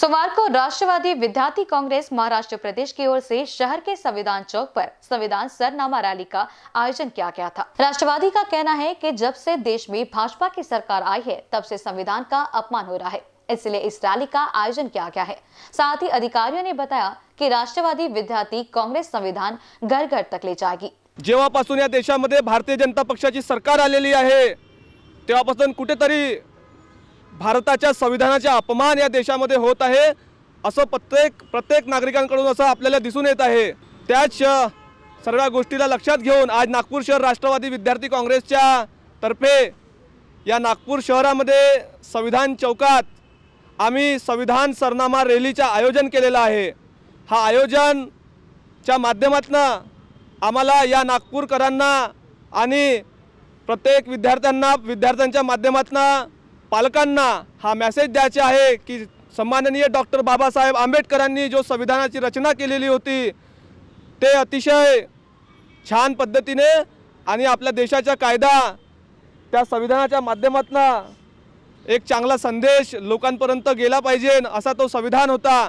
सोमवार को राष्ट्रवादी विद्यार्थी कांग्रेस महाराष्ट्र प्रदेश की ओर से शहर के संविधान चौक पर संविधान सरनामा रैली का आयोजन किया गया था राष्ट्रवादी का कहना है कि जब से देश में भाजपा की सरकार आई है तब से संविधान का अपमान हो रहा है इसलिए इस रैली का आयोजन किया गया है साथ ही अधिकारियों ने बताया कि राष्ट्रवादी विद्यार्थी कांग्रेस संविधान घर घर तक ले जाएगी जेवपासन देशा मध्य भारतीय जनता पक्षा सरकार आ कुछ तरी भारताच्या संविधानाचा अपमान या देशामध्ये होत आहे असं प्रत्येक प्रत्येक नागरिकांकडून असं आपल्याला दिसून येत आहे त्याच सर्व गोष्टीला लक्षात घेऊन आज नागपूर शहर राष्ट्रवादी विद्यार्थी काँग्रेसच्या तर्फे या नागपूर शहरामध्ये संविधान चौकात आम्ही संविधान सरनामा रॅलीचं आयोजन केलेलं आहे हा आयोजनच्या माध्यमातून आम्हाला या नागपूरकरांना आणि प्रत्येक विद्यार्थ्यांना विद्यार्थ्यांच्या माध्यमातून पालकांना हा मेसेज द्यायचा आहे की सन्माननीय डॉक्टर बाबासाहेब आंबेडकरांनी जो संविधानाची रचना केलेली होती ते अतिशय छान पद्धतीने आणि आपल्या देशाचा कायदा त्या संविधानाच्या माध्यमातून एक चांगला संदेश लोकांपर्यंत गेला पाहिजे असा तो संविधान होता